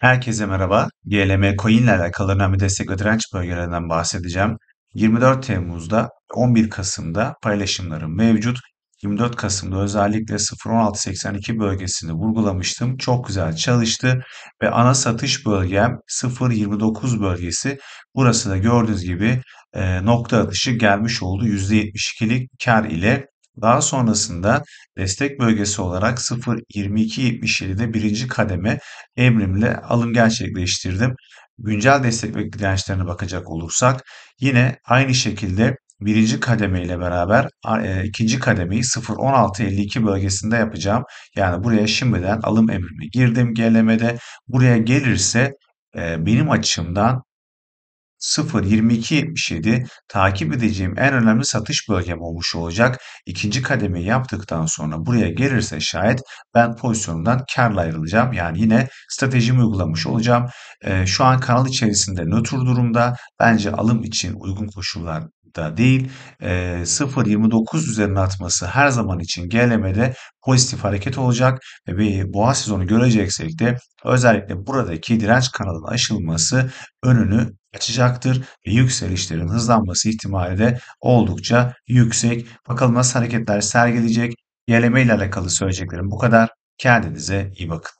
Herkese merhaba. GLM Coin ile alakalı önemli destek ve direnç bölgelerinden bahsedeceğim. 24 Temmuz'da 11 Kasım'da paylaşımlarım mevcut. 24 Kasım'da özellikle 0.1682 bölgesini vurgulamıştım. Çok güzel çalıştı ve ana satış bölgem 0.29 bölgesi. Burası da gördüğünüz gibi e, nokta atışı gelmiş oldu. %72'lik kar ile daha sonrasında destek bölgesi olarak 0.2277'de birinci kademe emrimle alım gerçekleştirdim. Güncel destek ve dirençlerine bakacak olursak yine aynı şekilde birinci kademe ile beraber e, ikinci kademeyi 0.16.52 bölgesinde yapacağım. Yani buraya şimdiden alım emrimi girdim gelemede Buraya gelirse e, benim açımdan 0.22.77 takip edeceğim en önemli satış bölgem olmuş olacak. İkinci kademeyi yaptıktan sonra buraya gelirse şayet ben pozisyonumdan karla ayrılacağım. Yani yine stratejimi uygulamış olacağım. E, şu an kanal içerisinde nötr durumda. Bence alım için uygun koşullar da değil. E, ee, 0.29 üzerine atması her zaman için GLM'de pozitif hareket olacak ve bir boğa sezonu göreceksek de özellikle buradaki direnç kanalının aşılması önünü açacaktır ve yükselişlerin hızlanması ihtimali de oldukça yüksek. Bakalım nasıl hareketler sergileyecek? Yerleme ile alakalı söyleyeceklerim bu kadar. Kendinize iyi bakın.